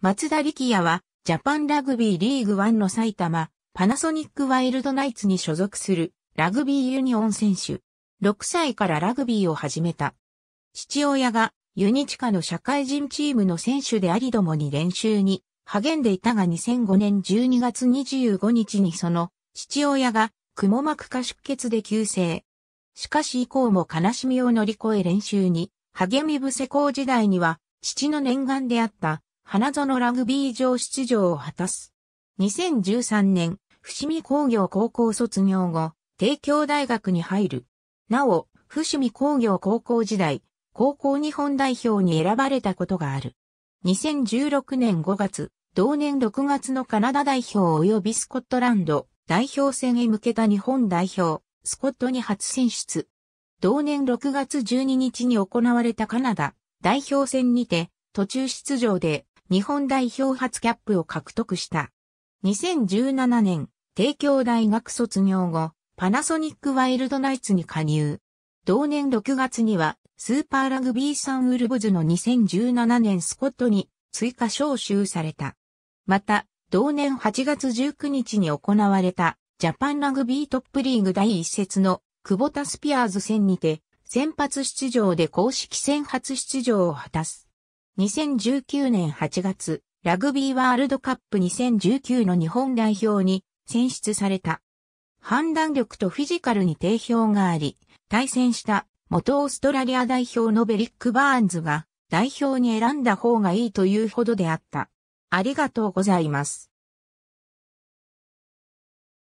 松田力也は、ジャパンラグビーリーグワンの埼玉、パナソニックワイルドナイツに所属する、ラグビーユニオン選手。6歳からラグビーを始めた。父親が、ユニチカの社会人チームの選手でありどもに練習に励んでいたが2005年12月25日にその父親が蜘膜下出血で急性。しかし以降も悲しみを乗り越え練習に励み伏せ校時代には父の念願であった花園ラグビー場出場を果たす。2013年、伏見工業高校卒業後、帝京大学に入る。なお、伏見工業高校時代、高校日本代表に選ばれたことがある。2016年5月、同年6月のカナダ代表及びスコットランド代表戦へ向けた日本代表、スコットに初選出。同年6月12日に行われたカナダ代表戦にて、途中出場で日本代表初キャップを獲得した。2017年、帝京大学卒業後、パナソニックワイルドナイツに加入。同年6月には、スーパーラグビーサンウルブズの2017年スコットに追加招集された。また、同年8月19日に行われた、ジャパンラグビートップリーグ第一節の、クボタスピアーズ戦にて、先発出場で公式戦初出場を果たす。2019年8月、ラグビーワールドカップ2019の日本代表に選出された。判断力とフィジカルに定評があり、対戦した元オーストラリア代表のベリック・バーンズが代表に選んだ方がいいというほどであった。ありがとうございます。